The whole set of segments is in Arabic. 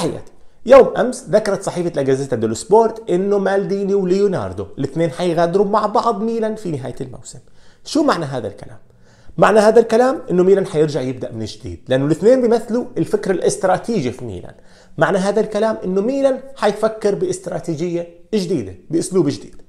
تحياتي يوم امس ذكرت صحيفه لاجازيتا ديلو سبورت انه مالديني وليوناردو الاثنين حيغادروا مع بعض ميلان في نهايه الموسم شو معنى هذا الكلام معنى هذا الكلام انه ميلان حيرجع يبدا من جديد لانه الاثنين بيمثلوا الفكر الاستراتيجي في ميلان معنى هذا الكلام انه ميلان حيفكر باستراتيجيه جديده باسلوب جديد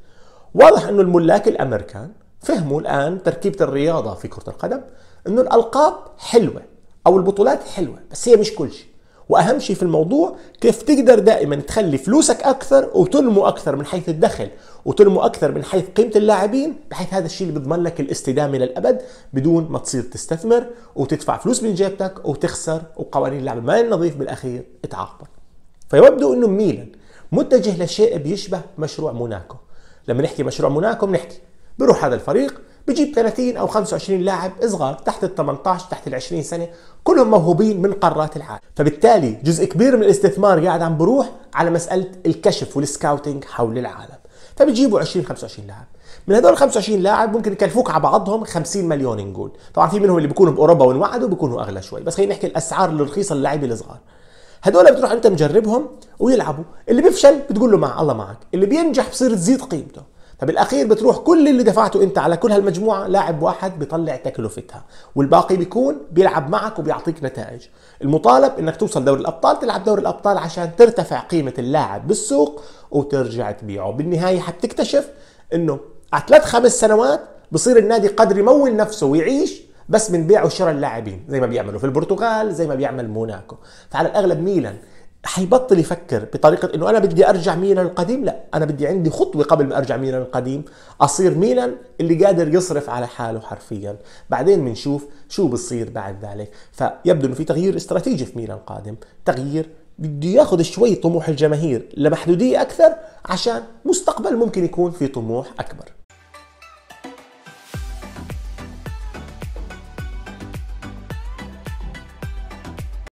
واضح انه الملاك الامريكان فهموا الان تركيبه الرياضه في كره القدم انه الالقاب حلوه او البطولات حلوه بس هي مش كل شيء واهم شيء في الموضوع كيف تقدر دائما تخلي فلوسك اكثر وتنمو اكثر من حيث الدخل وتنمو اكثر من حيث قيمه اللاعبين بحيث هذا الشيء اللي بيضمن لك الاستدامه للابد بدون ما تصير تستثمر وتدفع فلوس من جيبتك وتخسر وقوانين اللعب ما النظيف بالاخير تعاقبك فيبدو انه ميلان متجه لشيء بيشبه مشروع موناكو لما نحكي مشروع موناكو بنحكي بروح هذا الفريق بجيب 30 او 25 لاعب صغار تحت ال 18 تحت ال 20 سنه كلهم موهوبين من قارات العالم فبالتالي جزء كبير من الاستثمار قاعد عم بروح على مساله الكشف والسكاوتينج حول العالم فبجيبوا 20 25 لاعب من هدول 25 لاعب ممكن يكلفوك على بعضهم 50 مليون نقول طبعا في منهم اللي بيكونوا باوروبا وانوعدوا بيكونوا اغلى شوي بس خلينا نحكي الاسعار الرخيصه للاعيبه الصغار هدول بتروح انت مجربهم ويلعبوا اللي بيفشل بتقول له مع الله معك اللي بينجح بصير تزيد قيمته فبالاخير بتروح كل اللي دفعته انت على كل هالمجموعه لاعب واحد بيطلع تكلفتها والباقي بيكون بيلعب معك وبيعطيك نتائج المطالب انك توصل دوري الابطال تلعب دوري الابطال عشان ترتفع قيمه اللاعب بالسوق وترجع تبيعه بالنهايه حتكتشف انه على ثلاث خمس سنوات بصير النادي قادر يمول نفسه ويعيش بس من بيع وشراء اللاعبين زي ما بيعملوا في البرتغال زي ما بيعمل موناكو فعلى الاغلب ميلان حيبطل يفكر بطريقة انه انا بدي ارجع ميلان القديم لا انا بدي عندي خطوة قبل ما ارجع ميلان القديم اصير ميلان اللي قادر يصرف على حاله حرفيا بعدين بنشوف شو بصير بعد ذلك فيبدو انه في تغيير استراتيجي في ميلان القادم تغيير بده ياخذ شوي طموح الجماهير لمحدودية اكثر عشان مستقبل ممكن يكون في طموح اكبر